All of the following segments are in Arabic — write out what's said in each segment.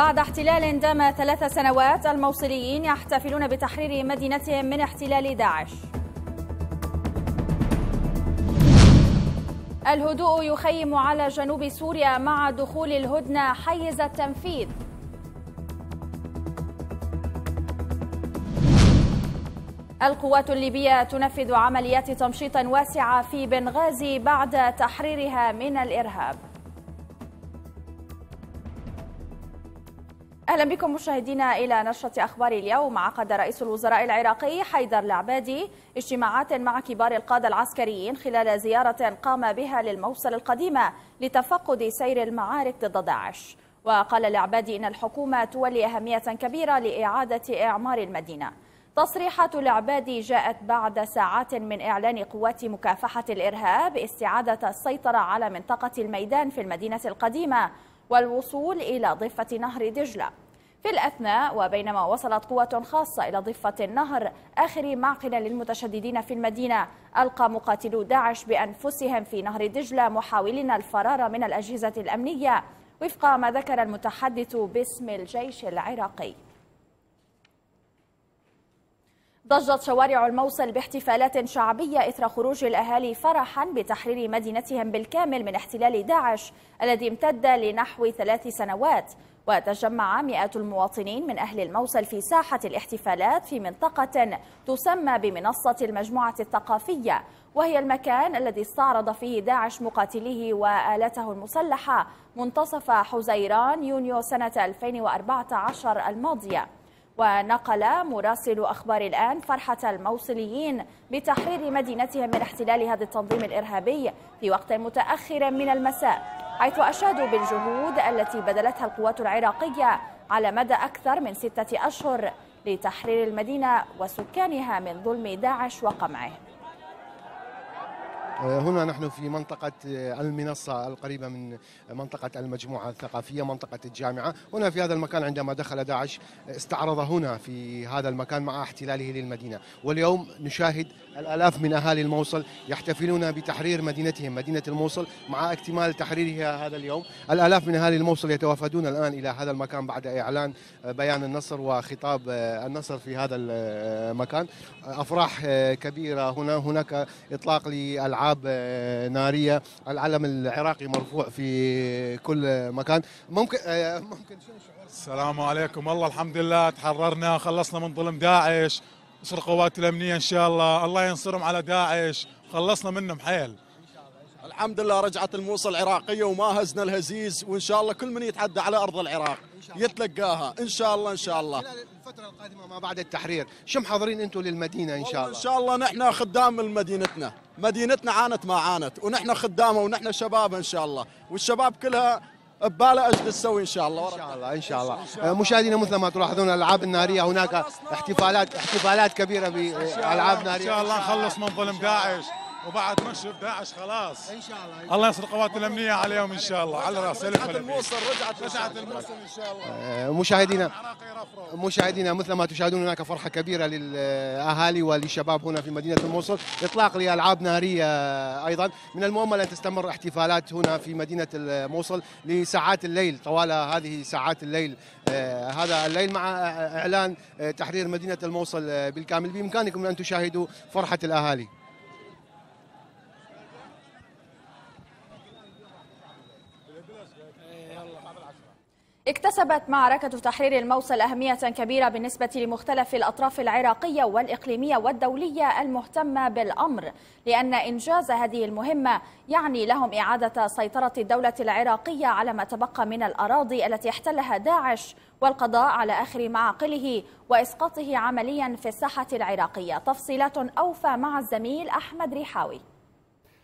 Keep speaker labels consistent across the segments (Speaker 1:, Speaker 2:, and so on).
Speaker 1: بعد احتلال دام ثلاث سنوات الموصليين يحتفلون بتحرير مدينتهم من احتلال داعش الهدوء يخيم على جنوب سوريا مع دخول الهدنة حيز التنفيذ القوات الليبية تنفذ عمليات تمشيط واسعة في بنغازي بعد تحريرها من الإرهاب أهلا بكم مشاهدينا إلى نشرة أخبار اليوم عقد رئيس الوزراء العراقي حيدر العبادي اجتماعات مع كبار القادة العسكريين خلال زيارة قام بها للموصل القديمة لتفقد سير المعارك ضد داعش وقال العبادي إن الحكومة تولي أهمية كبيرة لإعادة إعمار المدينة تصريحات العبادي جاءت بعد ساعات من إعلان قوات مكافحة الإرهاب استعادة السيطرة على منطقة الميدان في المدينة القديمة والوصول إلى ضفة نهر دجلة في الأثناء وبينما وصلت قوة خاصة إلى ضفة النهر آخر معقل للمتشددين في المدينة ألقى مقاتلو داعش بأنفسهم في نهر دجلة محاولين الفرار من الأجهزة الأمنية وفق ما ذكر المتحدث باسم الجيش العراقي ضجت شوارع الموصل باحتفالات شعبية إثر خروج الأهالي فرحا بتحرير مدينتهم بالكامل من احتلال داعش الذي امتد لنحو ثلاث سنوات وتجمع مئات المواطنين من أهل الموصل في ساحة الاحتفالات في منطقة تسمى بمنصة المجموعة الثقافية وهي المكان الذي استعرض فيه داعش مقاتليه وآلته المسلحة منتصف حزيران يونيو سنة 2014 الماضية ونقل مراسل أخبار الآن فرحة الموصليين بتحرير مدينتهم من احتلال هذا التنظيم الإرهابي في وقت متأخر من المساء حيث أشادوا بالجهود التي بذلتها القوات العراقية على مدى أكثر من ستة أشهر لتحرير المدينة وسكانها من ظلم داعش وقمعه
Speaker 2: آه، هنا نحن في منطقة آه، المنصة القريبة من منطقة المجموعة الثقافية منطقة الجامعة هنا في هذا المكان عندما دخل داعش آه، استعرض هنا في هذا المكان مع احتلاله للمدينة واليوم نشاهد الآلاف من أهالي الموصل يحتفلون بتحرير مدينتهم مدينة الموصل مع اكتمال تحريرها هذا اليوم الآلاف من أهالي الموصل يتوافدون الآن إلى هذا المكان بعد إعلان بيان النصر وخطاب النصر في هذا المكان أفراح كبيرة هنا هناك إطلاق للعالم العاب آه، ناريه العلم العراقي مرفوع في كل مكان ممكن آه، ممكن شنو شعور السلام عليكم والله الحمد لله تحررنا خلصنا من ظلم داعش نصر
Speaker 3: قوات الامنيه ان شاء الله الله ينصرهم على داعش خلصنا منهم حيل
Speaker 2: الحمد لله رجعت الموصل العراقيه وما هزنا الهزيز وان شاء الله كل من يتعدى على ارض العراق يتلقاها ان شاء الله ان شاء الله الفترة القادمة ما بعد التحرير، شو محضرين أنتم للمدينة إن شاء الله؟ إن شاء الله نحن خدام مدينتنا، مدينتنا عانت ما عانت، ونحن خدامها ونحن شبابها إن شاء الله، والشباب كلها بباله ايش تسوي ان شاء الله ان شاء الله ان شاء الله مشاهدينا مثل ما تلاحظون الالعاب الناريه هناك احتفالات احتفالات كبيره بالعاب ناريه ان شاء الله نخلص
Speaker 3: من ظلم داعش وبعد ما داعش خلاص ان شاء
Speaker 2: الله الله ينصر القوات الامنيه عليهم ان شاء الله على راس الف رجعت الموصل رجعت رجعت الموصل ان شاء الله آه، مشاهدينا مشاهدينا مثل ما تشاهدون هناك فرحه كبيره للاهالي وللشباب هنا في مدينه الموصل اطلاق لالعاب ناريه ايضا من المؤمل ان تستمر احتفالات هنا في مدينه الموصل لساعات الليل طوال هذه ساعات الليل آه، هذا الليل مع اعلان آه، تحرير مدينه الموصل بالكامل بامكانكم ان تشاهدوا فرحه الاهالي
Speaker 1: اكتسبت معركة تحرير الموصل أهمية كبيرة بالنسبة لمختلف الأطراف العراقية والإقليمية والدولية المهتمة بالأمر لأن إنجاز هذه المهمة يعني لهم إعادة سيطرة الدولة العراقية على ما تبقى من الأراضي التي احتلها داعش والقضاء على آخر معاقله وإسقاطه عمليا في الساحة العراقية تفصيلات أوفى مع الزميل أحمد ريحاوي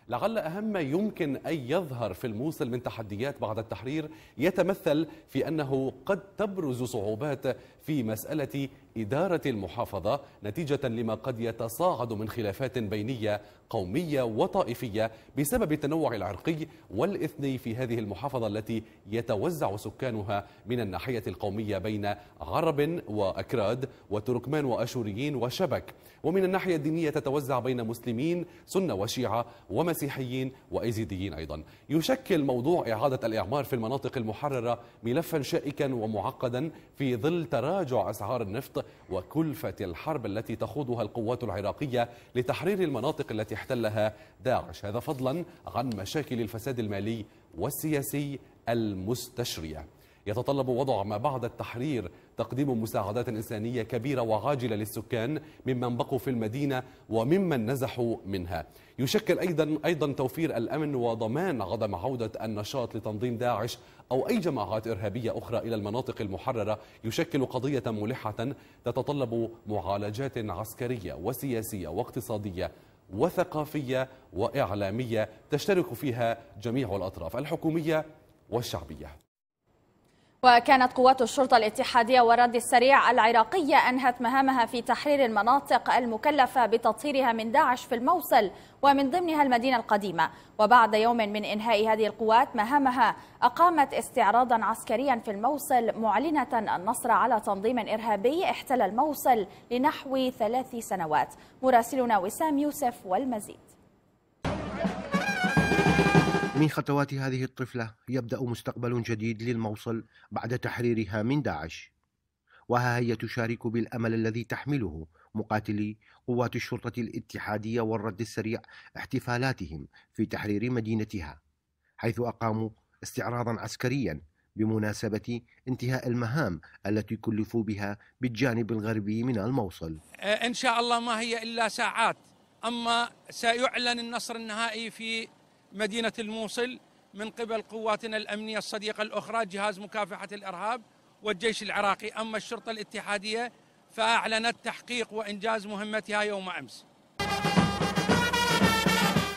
Speaker 4: لعل أهم ما يمكن أن يظهر في الموصل من تحديات بعد التحرير يتمثل في أنه قد تبرز صعوبات في مسألة إدارة المحافظة نتيجة لما قد يتصاعد من خلافات بينية قومية وطائفية بسبب التنوع العرقي والإثني في هذه المحافظة التي يتوزع سكانها من الناحية القومية بين عرب وأكراد وتركمان وأشوريين وشبك ومن الناحية الدينية تتوزع بين مسلمين سنة وشيعة ومسيحيين وإيزيديين أيضا يشكل موضوع إعادة الإعمار في المناطق المحررة ملفا شائكا ومعقدا في ظل تراجع تراجع أسعار النفط وكلفة الحرب التي تخوضها القوات العراقية لتحرير المناطق التي احتلها داعش هذا فضلا عن مشاكل الفساد المالي والسياسي المستشرية يتطلب وضع ما بعد التحرير تقديم مساعدات إنسانية كبيرة وعاجلة للسكان ممن بقوا في المدينة وممن نزحوا منها يشكل أيضا, أيضا توفير الأمن وضمان عدم عودة النشاط لتنظيم داعش أو أي جماعات إرهابية أخرى إلى المناطق المحررة يشكل قضية ملحة تتطلب معالجات عسكرية وسياسية واقتصادية وثقافية وإعلامية تشترك فيها جميع الأطراف الحكومية والشعبية
Speaker 1: وكانت قوات الشرطة الاتحادية والرد السريع العراقية أنهت مهامها في تحرير المناطق المكلفة بتطهيرها من داعش في الموصل ومن ضمنها المدينة القديمة وبعد يوم من إنهاء هذه القوات مهامها أقامت استعراضا عسكريا في الموصل معلنة النصر على تنظيم إرهابي احتل الموصل لنحو ثلاث سنوات مراسلنا وسام يوسف والمزيد
Speaker 2: من خطوات هذه الطفلة يبدأ مستقبل جديد للموصل بعد تحريرها من داعش وها هي تشارك بالأمل الذي تحمله مقاتلي قوات الشرطة الاتحادية والرد السريع احتفالاتهم في تحرير مدينتها حيث أقاموا استعراضا عسكريا بمناسبة انتهاء المهام التي كلفوا بها بالجانب الغربي من الموصل
Speaker 4: إن شاء الله ما هي إلا ساعات أما سيعلن النصر النهائي في مدينة الموصل من قبل قواتنا الأمنية الصديقة الأخرى جهاز مكافحة الإرهاب والجيش العراقي أما الشرطة الاتحادية فأعلنت تحقيق وإنجاز مهمتها يوم أمس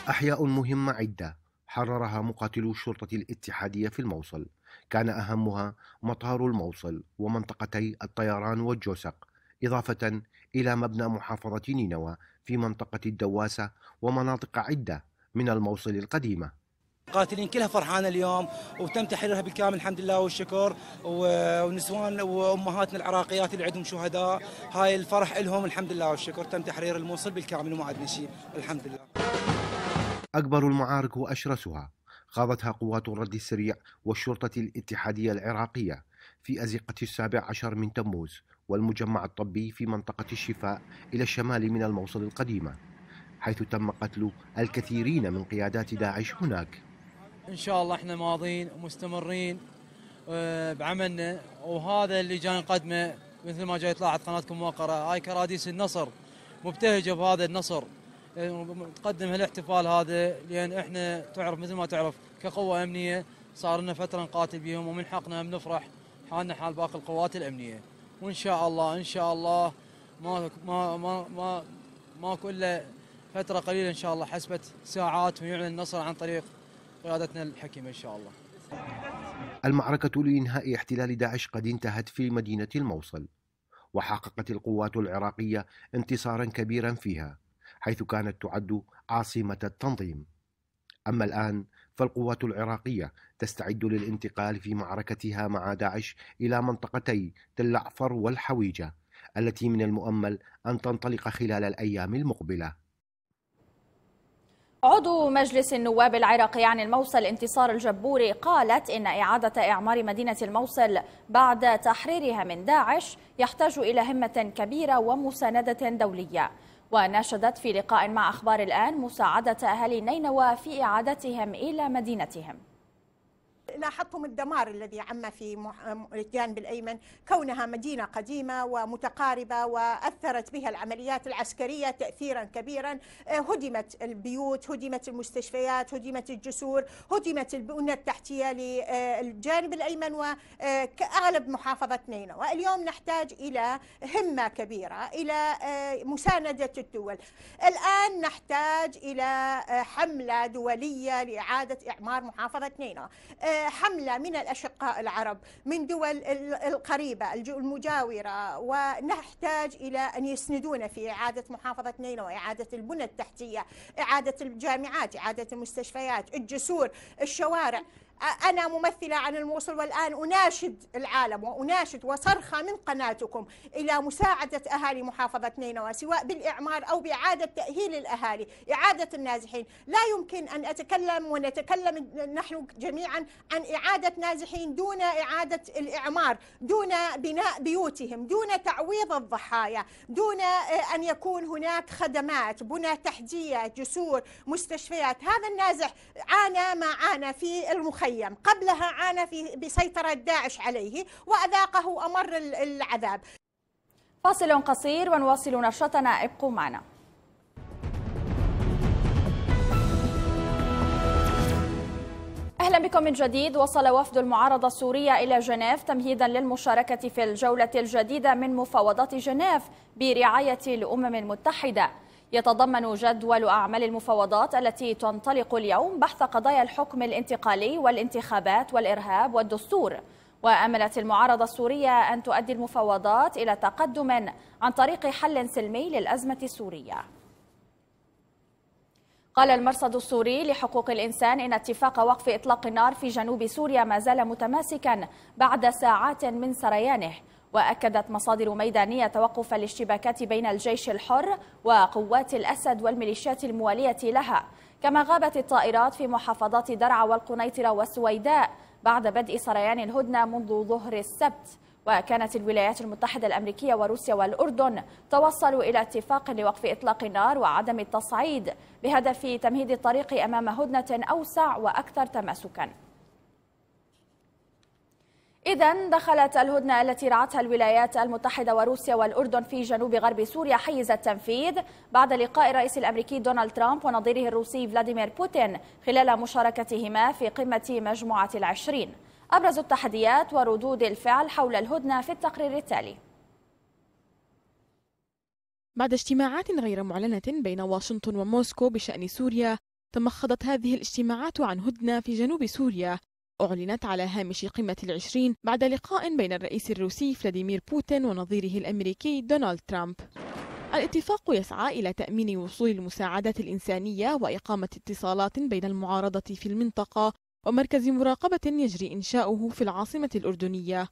Speaker 2: أحياء مهمة عدة حررها مقاتلو الشرطة الاتحادية في الموصل كان أهمها مطار الموصل ومنطقتي الطيران والجوسق إضافة إلى مبنى محافظة نينوى في منطقة الدواسة ومناطق عدة من الموصل القديمة قاتلين كلها فرحانه اليوم وتم تحريرها بالكامل الحمد لله والشكر ونسوان وامهاتنا العراقيات اللي عندهم شهداء هاي الفرح لهم الحمد لله والشكر تم تحرير الموصل بالكامل وما عندنا شيء الحمد لله اكبر المعارك واشرسها خاضتها قوات الرد السريع والشرطه الاتحاديه العراقيه في ازقه السابع عشر من تموز والمجمع الطبي في منطقه الشفاء الى الشمال من الموصل القديمه حيث تم قتل الكثيرين من قيادات داعش هناك
Speaker 5: إن شاء الله إحنا ماضين ومستمرين آه، بعملنا وهذا اللي جاي نقدمه مثل ما جاي طلعت قناتكم موقرة هاي كراديس النصر مبتهجة بهذا النصر نقدم آه، هالاحتفال هذا لأن إحنا تعرف مثل ما تعرف كقوة أمنية صار لنا فترة نقاتل بهم ومن حقنا بنفرح حالنا حال باقي القوات الأمنية وإن شاء الله إن شاء الله ما ما ما ما ماكو إلا فترة قليلة إن شاء الله حسبة ساعات ويعلن النصر عن طريق
Speaker 2: قيادتنا الحكيمة إن شاء الله المعركة لإنهاء احتلال داعش قد انتهت في مدينة الموصل وحققت القوات العراقية انتصارا كبيرا فيها حيث كانت تعد عاصمة التنظيم أما الآن فالقوات العراقية تستعد للانتقال في معركتها مع داعش إلى منطقتي تل والحويجة التي من المؤمل أن تنطلق خلال الأيام المقبلة
Speaker 1: عضو مجلس النواب العراقي عن الموصل انتصار الجبوري قالت إن إعادة إعمار مدينة الموصل بعد تحريرها من داعش يحتاج إلى همة كبيرة ومساندة دولية وناشدت في لقاء مع أخبار الآن مساعدة أهل نينوى في إعادتهم إلى مدينتهم
Speaker 6: لاحظتم الدمار الذي عم في الجانب الأيمن كونها مدينة قديمة ومتقاربة وأثرت بها العمليات العسكرية تأثيرا كبيرا آه، هدمت البيوت هدمت المستشفيات هدمت الجسور هدمت البنى التحتية للجانب آه، الأيمن وأغلب آه، محافظة نينوى اليوم نحتاج إلى همة كبيرة إلى مساندة الدول الآن نحتاج إلى حملة دولية لإعادة إعمار محافظة نينوى حملة من الأشقاء العرب من دول القريبة المجاورة ونحتاج إلى أن يسندون في إعادة محافظة نينوى إعادة البنى التحتية إعادة الجامعات إعادة المستشفيات الجسور الشوارع أنا ممثلة عن الموصل والآن أناشد العالم وأناشد وصرخة من قناتكم إلى مساعدة أهالي محافظة نينوى سواء بالإعمار أو بإعادة تأهيل الأهالي إعادة النازحين لا يمكن أن أتكلم ونتكلم نحن جميعا عن إعادة نازحين دون إعادة الإعمار دون بناء بيوتهم دون تعويض الضحايا دون آه، أن يكون هناك خدمات بنى تحدية جسور مستشفيات هذا النازح عانى ما عانى في المخيم مخيم قبلها عانى في بسيطرة داعش عليه وأذاقه أمر العذاب
Speaker 1: فاصل قصير ونواصل نشرتنا ابقوا معنا أهلا بكم من جديد وصل وفد المعارضة السورية إلى جنيف تمهيدا للمشاركة في الجولة الجديدة من مفاوضات جنيف برعاية الأمم المتحدة يتضمن جدول أعمال المفاوضات التي تنطلق اليوم بحث قضايا الحكم الانتقالي والانتخابات والإرهاب والدستور وأملت المعارضة السورية أن تؤدي المفاوضات إلى تقدم عن طريق حل سلمي للأزمة السورية قال المرصد السوري لحقوق الإنسان إن اتفاق وقف إطلاق النار في جنوب سوريا ما زال متماسكا بعد ساعات من سريانه وأكدت مصادر ميدانية توقف الاشتباكات بين الجيش الحر وقوات الأسد والميليشيات الموالية لها كما غابت الطائرات في محافظات درعا والقنيطرة والسويداء بعد بدء سريان الهدنة منذ ظهر السبت وكانت الولايات المتحدة الأمريكية وروسيا والأردن توصلوا إلى اتفاق لوقف إطلاق النار وعدم التصعيد بهدف تمهيد الطريق أمام هدنة أوسع وأكثر تماسكاً إذا دخلت الهدنة التي رعتها الولايات المتحدة وروسيا والأردن في جنوب غرب سوريا حيز التنفيذ بعد لقاء الرئيس الأمريكي دونالد ترامب ونظيره الروسي فلاديمير بوتين خلال مشاركتهما في قمة مجموعة العشرين أبرز التحديات وردود الفعل حول الهدنة في التقرير التالي
Speaker 7: بعد اجتماعات غير معلنة بين واشنطن وموسكو بشأن سوريا تمخضت هذه الاجتماعات عن هدنة في جنوب سوريا أعلنت على هامش قمة العشرين بعد لقاء بين الرئيس الروسي فلاديمير بوتين ونظيره الأمريكي دونالد ترامب الاتفاق يسعى إلى تأمين وصول المساعدات الإنسانية وإقامة اتصالات بين المعارضة في المنطقة ومركز مراقبة يجري إنشاؤه في العاصمة الأردنية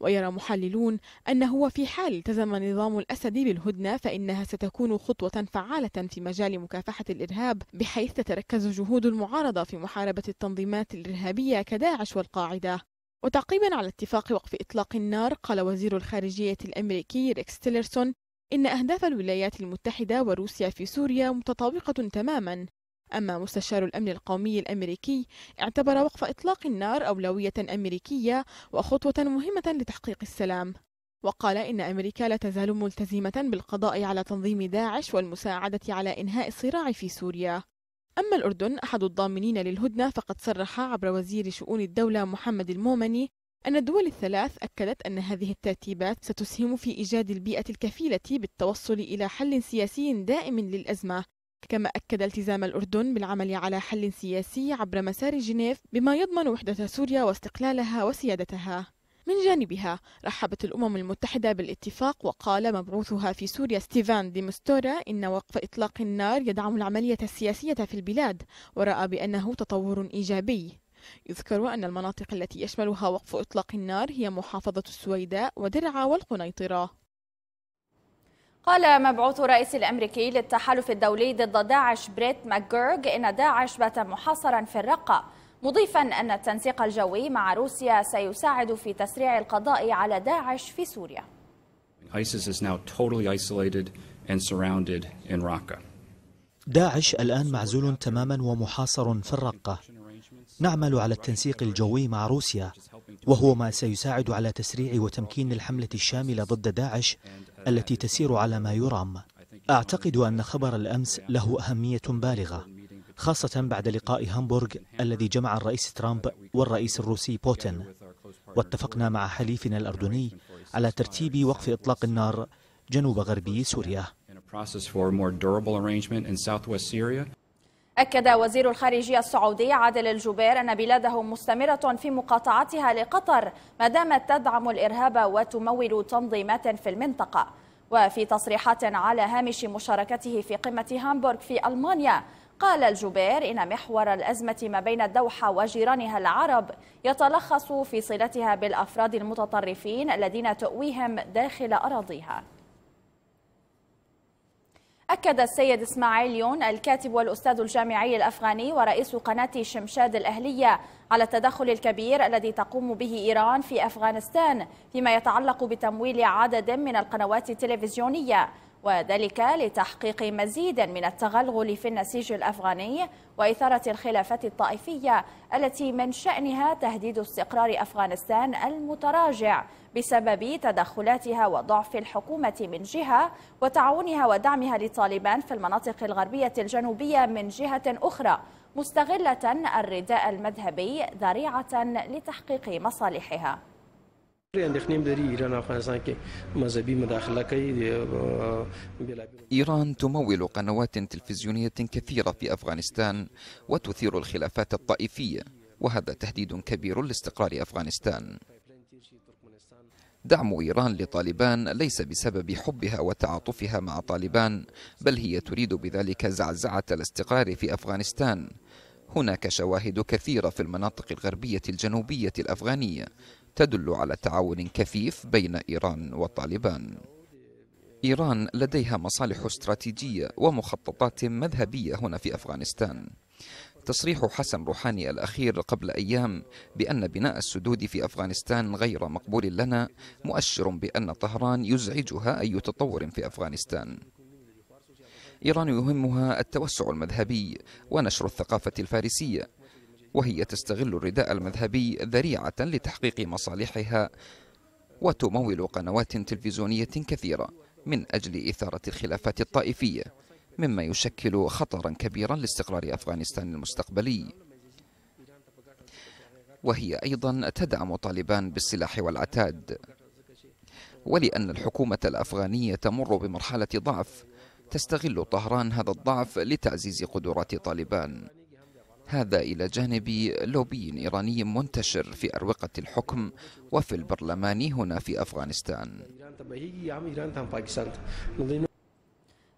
Speaker 7: ويرى محللون أنه في حال التزم نظام الأسد بالهدنة فإنها ستكون خطوة فعالة في مجال مكافحة الإرهاب بحيث تتركز جهود المعارضة في محاربة التنظيمات الإرهابية كداعش والقاعدة وتعقيبا على اتفاق وقف إطلاق النار قال وزير الخارجية الأمريكي ريكس تيلرسون إن أهداف الولايات المتحدة وروسيا في سوريا متطابقة تماما أما مستشار الأمن القومي الأمريكي اعتبر وقف إطلاق النار أولوية أمريكية وخطوة مهمة لتحقيق السلام وقال إن أمريكا لا تزال ملتزمة بالقضاء على تنظيم داعش والمساعدة على إنهاء الصراع في سوريا أما الأردن أحد الضامنين للهدنة فقد صرح عبر وزير شؤون الدولة محمد المومني أن الدول الثلاث أكدت أن هذه الترتيبات ستسهم في إيجاد البيئة الكفيلة بالتوصل إلى حل سياسي دائم للأزمة كما أكد التزام الأردن بالعمل على حل سياسي عبر مسار جنيف بما يضمن وحدة سوريا واستقلالها وسيادتها من جانبها رحبت الأمم المتحدة بالاتفاق وقال مبعوثها في سوريا ستيفان ديمستورا إن وقف إطلاق النار يدعم العملية السياسية في البلاد ورأى بأنه تطور إيجابي يذكر أن المناطق التي يشملها وقف إطلاق النار هي محافظة السويداء ودرعا والقنيطرة
Speaker 1: قال مبعوث الرئيس الأمريكي للتحالف الدولي ضد داعش بريت ماكجورج إن داعش بات محاصرا في الرقة مضيفا أن التنسيق الجوي مع روسيا سيساعد في تسريع القضاء على داعش في سوريا
Speaker 5: داعش الآن معزول تماما ومحاصر في الرقة نعمل على التنسيق الجوي مع روسيا وهو ما سيساعد على تسريع وتمكين الحملة الشاملة ضد داعش التي تسير على ما يرام أعتقد أن خبر الأمس له أهمية بالغة خاصة بعد لقاء هامبورغ الذي جمع الرئيس ترامب والرئيس الروسي بوتين واتفقنا مع حليفنا الأردني على ترتيب وقف إطلاق النار جنوب غربي سوريا
Speaker 1: أكد وزير الخارجية السعودي عادل الجبير أن بلاده مستمرة في مقاطعتها لقطر ما دامت تدعم الإرهاب وتمول تنظيمات في المنطقة وفي تصريحات على هامش مشاركته في قمة هامبورغ في ألمانيا قال الجبير إن محور الأزمة ما بين الدوحة وجيرانها العرب يتلخص في صلتها بالأفراد المتطرفين الذين تؤويهم داخل أراضيها أكد السيد إسماعيل يون الكاتب والأستاذ الجامعي الأفغاني ورئيس قناة شمشاد الأهلية على التدخل الكبير الذي تقوم به إيران في أفغانستان فيما يتعلق بتمويل عدد من القنوات التلفزيونية وذلك لتحقيق مزيد من التغلغل في النسيج الأفغاني وإثارة الخلافات الطائفية التي من شأنها تهديد استقرار أفغانستان المتراجع بسبب تدخلاتها وضعف الحكومة من جهة وتعاونها ودعمها لطالبان في المناطق الغربية الجنوبية من جهة أخرى مستغلة الرداء المذهبي ذريعة لتحقيق مصالحها
Speaker 8: إيران تمول قنوات تلفزيونية كثيرة في أفغانستان وتثير الخلافات الطائفية وهذا تهديد كبير لاستقرار أفغانستان دعم إيران لطالبان ليس بسبب حبها وتعاطفها مع طالبان بل هي تريد بذلك زعزعة الاستقرار في أفغانستان هناك شواهد كثيرة في المناطق الغربية الجنوبية الأفغانية تدل على تعاون كثيف بين إيران وطالبان إيران لديها مصالح استراتيجية ومخططات مذهبية هنا في أفغانستان تصريح حسن روحاني الأخير قبل أيام بأن بناء السدود في أفغانستان غير مقبول لنا مؤشر بأن طهران يزعجها أي تطور في أفغانستان إيران يهمها التوسع المذهبي ونشر الثقافة الفارسية وهي تستغل الرداء المذهبي ذريعة لتحقيق مصالحها وتمول قنوات تلفزيونية كثيرة من أجل إثارة الخلافات الطائفية مما يشكل خطرا كبيرا لاستقرار أفغانستان المستقبلي وهي أيضا تدعم طالبان بالسلاح والعتاد ولأن الحكومة الأفغانية تمر بمرحلة ضعف تستغل طهران هذا الضعف لتعزيز قدرات طالبان هذا إلى جانب لوبي إيراني منتشر في أروقة الحكم وفي البرلمان هنا في أفغانستان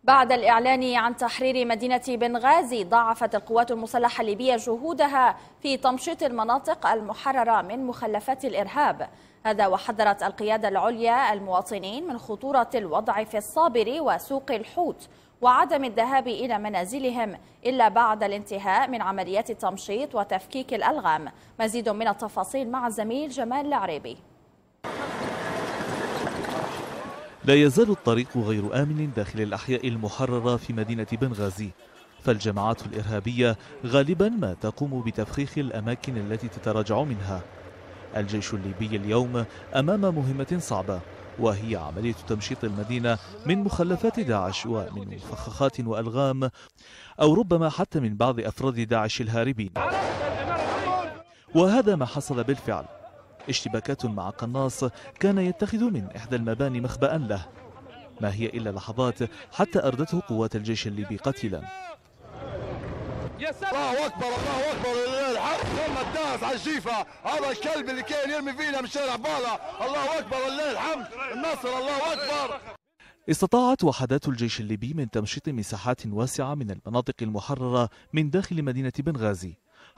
Speaker 1: بعد الإعلان عن تحرير مدينة بنغازي ضاعفت القوات المسلحة الليبية جهودها في تمشيط المناطق المحررة من مخلفات الإرهاب هذا وحذرت القيادة العليا المواطنين من خطورة الوضع في الصابر وسوق الحوت وعدم الذهاب إلى منازلهم إلا بعد الانتهاء من عمليات التمشيط وتفكيك الألغام مزيد من التفاصيل مع زميل جمال العريبي
Speaker 5: لا يزال الطريق غير آمن داخل الأحياء المحررة في مدينة بنغازي فالجماعات الإرهابية غالبا ما تقوم بتفخيخ الأماكن التي تتراجع منها الجيش الليبي اليوم أمام مهمة صعبة وهي عملية تمشيط المدينة من مخلفات داعش ومن مفخخات وألغام أو ربما حتى من بعض أفراد داعش الهاربين وهذا ما حصل بالفعل اشتباكات مع قناص كان يتخذ من إحدى المباني مخبأ له ما هي إلا لحظات حتى أردته قوات الجيش الليبي قتلا
Speaker 4: يا سلام الله اكبر الله اكبر الحق ثم الداس على الجيفه هذا الكلب اللي كان يرمي فينا من شارع بالا الله اكبر لله الحمد النصر الله اكبر
Speaker 5: استطاعت وحدات الجيش الليبي من تمشيط مساحات واسعة من المناطق المحررة من داخل مدينة بنغازي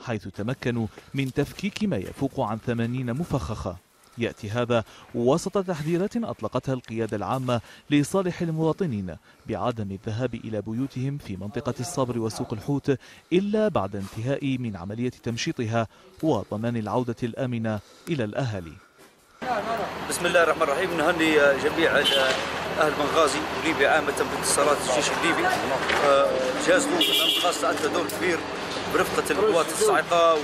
Speaker 5: حيث تمكنوا من تفكيك ما يفوق عن 80 مفخخة يأتي هذا وسط تحذيرات أطلقتها القيادة العامة لصالح المواطنين بعدم الذهاب إلى بيوتهم في منطقة الصبر وسوق الحوت إلا بعد انتهاء من عملية تمشيطها وضمان العودة الآمنة إلى الأهالي
Speaker 8: بسم الله الرحمن الرحيم نهني جميع اهل بنغازي وليبيا عامه باتصالات الجيش الليبي آه، جازوا خاصه انت دور كبير برفقه القوات الصاعقه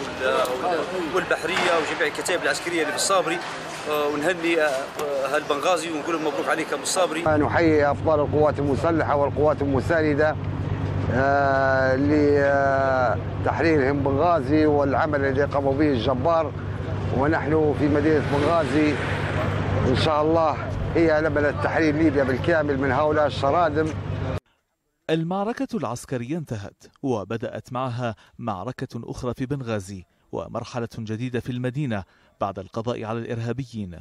Speaker 8: والبحريه وجميع الكتائب العسكريه اللي في الصابري آه، ونهني اهل آه، بنغازي ونقول لهم مبروك عليك ابو الصابري. آه، نحيي
Speaker 2: أفضل القوات المسلحه والقوات المسانده لتحريرهم بنغازي والعمل الذي قاموا به الجبار ونحن في مدينه بنغازي ان شاء الله هي لبنة تحرير ليبيا بالكامل من هؤلاء الشرادم
Speaker 5: المعركة العسكرية انتهت وبدأت معها معركة أخرى في بنغازي ومرحلة جديدة في المدينة بعد القضاء على الإرهابيين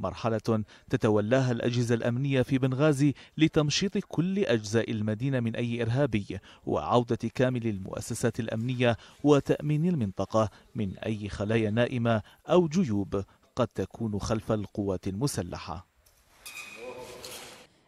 Speaker 5: مرحلة تتولاها الأجهزة الأمنية في بنغازي لتمشيط كل أجزاء المدينة من أي إرهابي وعودة كامل المؤسسات الأمنية وتأمين المنطقة من أي خلايا نائمة أو جيوب قد تكون خلف القوات المسلحة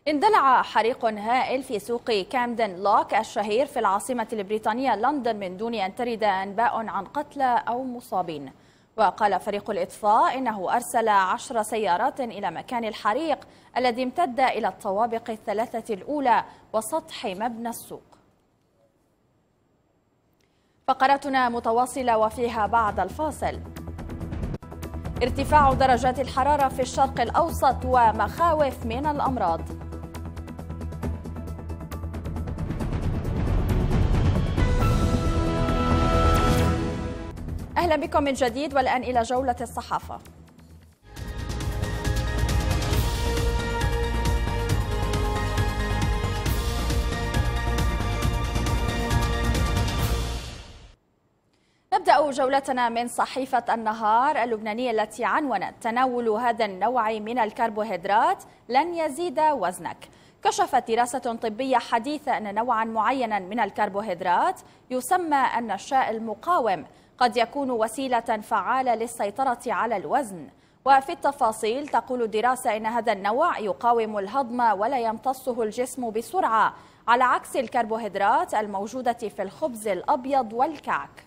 Speaker 1: اندلع حريق هائل في سوق كامدن لوك الشهير في العاصمة البريطانية لندن من دون أن ترد أنباء عن قتلى أو مصابين وقال فريق الإطفاء إنه أرسل عشر سيارات إلى مكان الحريق الذي امتد إلى الطوابق الثلاثة الأولى وسطح مبنى السوق فقراتنا متواصلة وفيها بعد الفاصل ارتفاع درجات الحرارة في الشرق الأوسط ومخاوف من الأمراض أهلا بكم من جديد والآن إلى جولة الصحافة نبدأ جولتنا من صحيفة النهار اللبنانية التي عنونت تناول هذا النوع من الكربوهيدرات لن يزيد وزنك كشفت دراسة طبية حديثة أن نوعا معينا من الكربوهيدرات يسمى النشاء المقاوم قد يكون وسيلة فعالة للسيطرة على الوزن وفي التفاصيل تقول الدراسة إن هذا النوع يقاوم الهضم ولا يمتصه الجسم بسرعة على عكس الكربوهيدرات الموجودة في الخبز الأبيض والكعك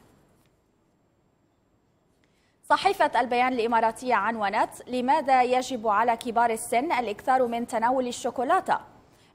Speaker 1: صحيفة البيان الإماراتية عنونت لماذا يجب على كبار السن الإكثار من تناول الشوكولاتة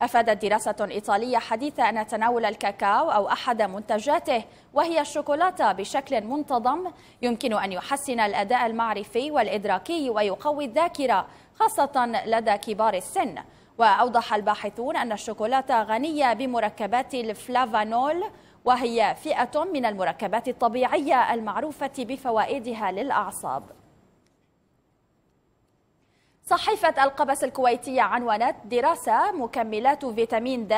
Speaker 1: أفادت دراسة إيطالية حديثة أن تناول الكاكاو أو أحد منتجاته وهي الشوكولاتة بشكل منتظم يمكن أن يحسن الأداء المعرفي والإدراكي ويقوي الذاكرة خاصة لدى كبار السن وأوضح الباحثون أن الشوكولاتة غنية بمركبات الفلافانول وهي فئة من المركبات الطبيعية المعروفة بفوائدها للأعصاب صحيفة القبس الكويتية عنونت دراسة مكملات فيتامين د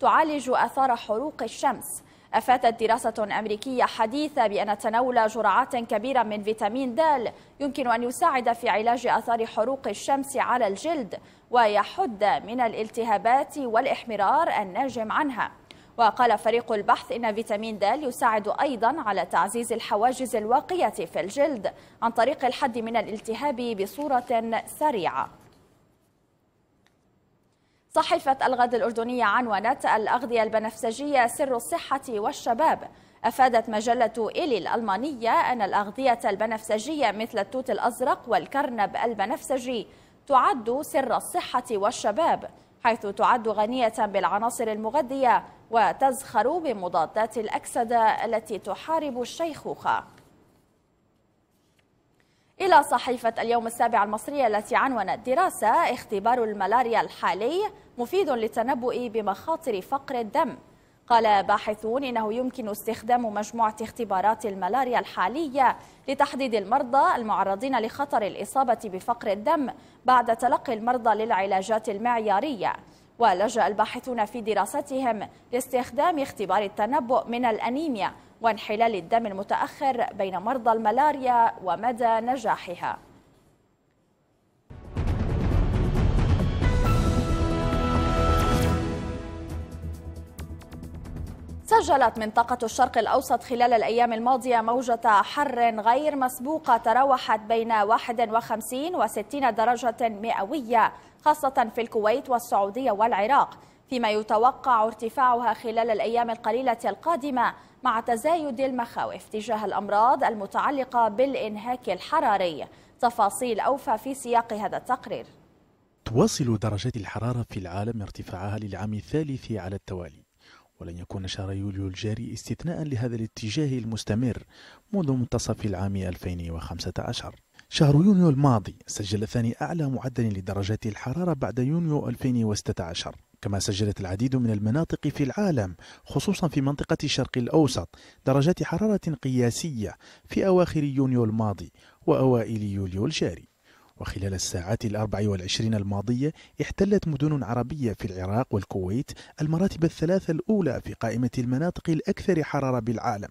Speaker 1: تعالج أثار حروق الشمس أفادت دراسة أمريكية حديثة بأن تناول جرعات كبيرة من فيتامين د يمكن أن يساعد في علاج أثار حروق الشمس على الجلد ويحد من الالتهابات والإحمرار الناجم عنها وقال فريق البحث إن فيتامين د يساعد أيضا على تعزيز الحواجز الواقية في الجلد عن طريق الحد من الالتهاب بصورة سريعة صحيفة الغد الأردنية عنونت الأغذية البنفسجية سر الصحة والشباب أفادت مجلة إيلي الألمانية أن الأغذية البنفسجية مثل التوت الأزرق والكرنب البنفسجي تعد سر الصحة والشباب حيث تعد غنية بالعناصر المغذية وتزخر بمضادات الأكسدة التي تحارب الشيخوخة إلى صحيفة اليوم السابع المصرية التي عنونت دراسة اختبار الملاريا الحالي مفيد للتنبؤ بمخاطر فقر الدم قال باحثون إنه يمكن استخدام مجموعة اختبارات الملاريا الحالية لتحديد المرضى المعرضين لخطر الإصابة بفقر الدم بعد تلقي المرضى للعلاجات المعيارية ولجأ الباحثون في دراستهم لاستخدام اختبار التنبؤ من الأنيميا وانحلال الدم المتأخر بين مرضى الملاريا ومدى نجاحها سجلت منطقة الشرق الأوسط خلال الأيام الماضية موجة حر غير مسبوقة تراوحت بين 51 و 60 درجة مئوية خاصة في الكويت والسعودية والعراق فيما يتوقع ارتفاعها خلال الأيام القليلة القادمة مع تزايد المخاوف تجاه الأمراض المتعلقة بالإنهاك الحراري تفاصيل أوفى في سياق هذا التقرير
Speaker 3: تواصل درجات الحرارة في العالم ارتفاعها للعام الثالث على التوالي ولن يكون شهر يوليو الجاري استثناء لهذا الاتجاه المستمر منذ منتصف العام 2015 شهر يونيو الماضي سجل ثاني أعلى معدل لدرجات الحرارة بعد يونيو 2016 كما سجلت العديد من المناطق في العالم خصوصا في منطقة الشرق الأوسط درجات حرارة قياسية في أواخر يونيو الماضي وأوائل يوليو الجاري وخلال الساعات الأربع والعشرين الماضية احتلت مدن عربية في العراق والكويت المراتب الثلاثة الأولى في قائمة المناطق الأكثر حرارة بالعالم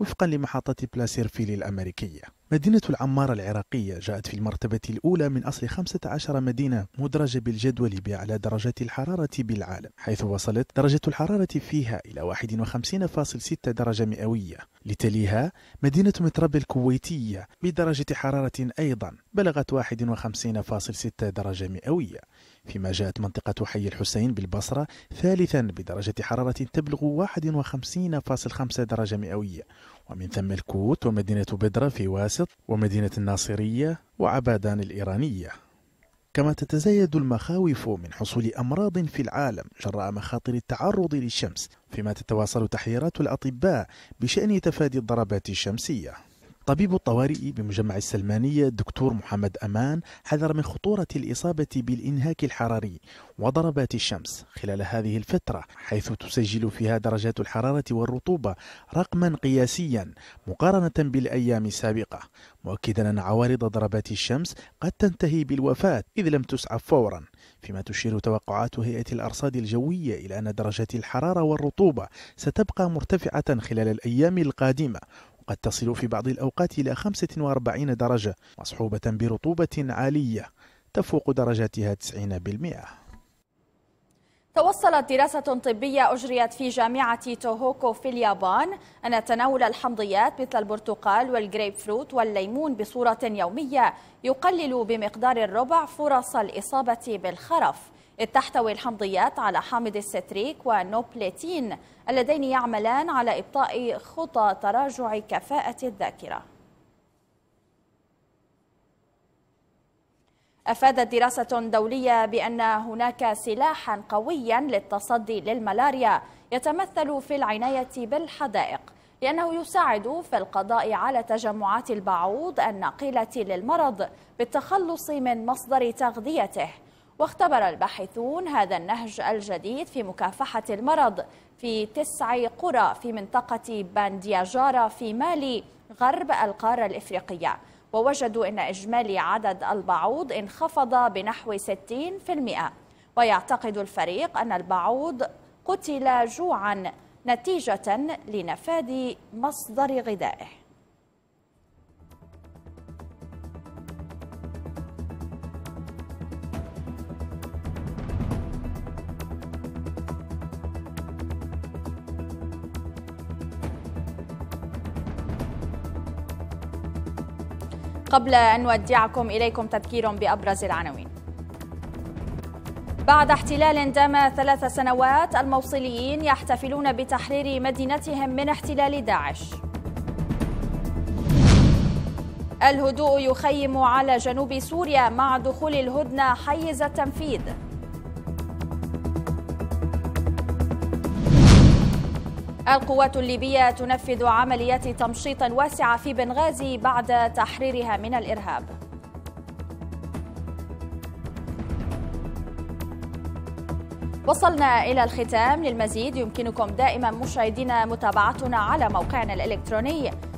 Speaker 3: وفقا لمحطة بلاسيرفيل الأمريكية مدينة العمارة العراقية جاءت في المرتبة الأولى من أصل 15 مدينة مدرجة بالجدول بأعلى درجات الحرارة بالعالم حيث وصلت درجة الحرارة فيها إلى 51.6 درجة مئوية لتليها مدينة مطرب الكويتية بدرجة حرارة أيضا بلغت 51.6 درجة مئوية فيما جاءت منطقة حي الحسين بالبصرة ثالثا بدرجة حرارة تبلغ 51.5 درجة مئوية ومن ثم الكوت ومدينة بدرة في واسط ومدينة الناصرية وعبادان الإيرانية كما تتزايد المخاوف من حصول امراض في العالم جراء مخاطر التعرض للشمس فيما تتواصل تحذيرات الاطباء بشان تفادي الضربات الشمسيه طبيب الطوارئ بمجمع السلمانية الدكتور محمد أمان حذر من خطورة الإصابة بالإنهاك الحراري وضربات الشمس خلال هذه الفترة حيث تسجل فيها درجات الحرارة والرطوبة رقما قياسيا مقارنة بالأيام السابقة مؤكدا أن عوارض ضربات الشمس قد تنتهي بالوفاة إذ لم تسعف فورا فيما تشير توقعات هيئة الأرصاد الجوية إلى أن درجات الحرارة والرطوبة ستبقى مرتفعة خلال الأيام القادمة قد تصل في بعض الأوقات إلى 45 درجة مصحوبة برطوبة عالية تفوق درجاتها 90%
Speaker 1: توصلت دراسة طبية أجريت في جامعة توهوكو في اليابان أن تناول الحمضيات مثل البرتقال والجريب فروت والليمون بصورة يومية يقلل بمقدار الربع فرص الإصابة بالخرف إذ تحتوي الحمضيات على حامض الستريك ونوبليتين اللذين يعملان على إبطاء خطى تراجع كفاءة الذاكرة أفادت دراسة دولية بأن هناك سلاحا قويا للتصدي للملاريا يتمثل في العناية بالحدائق لأنه يساعد في القضاء على تجمعات البعوض الناقلة للمرض بالتخلص من مصدر تغذيته واختبر الباحثون هذا النهج الجديد في مكافحة المرض في تسع قرى في منطقة باندياجارا في مالي غرب القارة الإفريقية ووجدوا أن إجمالي عدد البعوض انخفض بنحو 60% ويعتقد الفريق أن البعوض قتل جوعا نتيجة لنفاد مصدر غذائه قبل أن نودعكم إليكم تذكير بأبرز العناوين بعد احتلال دام ثلاث سنوات الموصليين يحتفلون بتحرير مدينتهم من احتلال داعش الهدوء يخيم على جنوب سوريا مع دخول الهدنة حيز التنفيذ القوات الليبية تنفذ عمليات تمشيط واسعة في بنغازي بعد تحريرها من الإرهاب وصلنا إلى الختام للمزيد يمكنكم دائما مشاهدينا متابعتنا على موقعنا الإلكتروني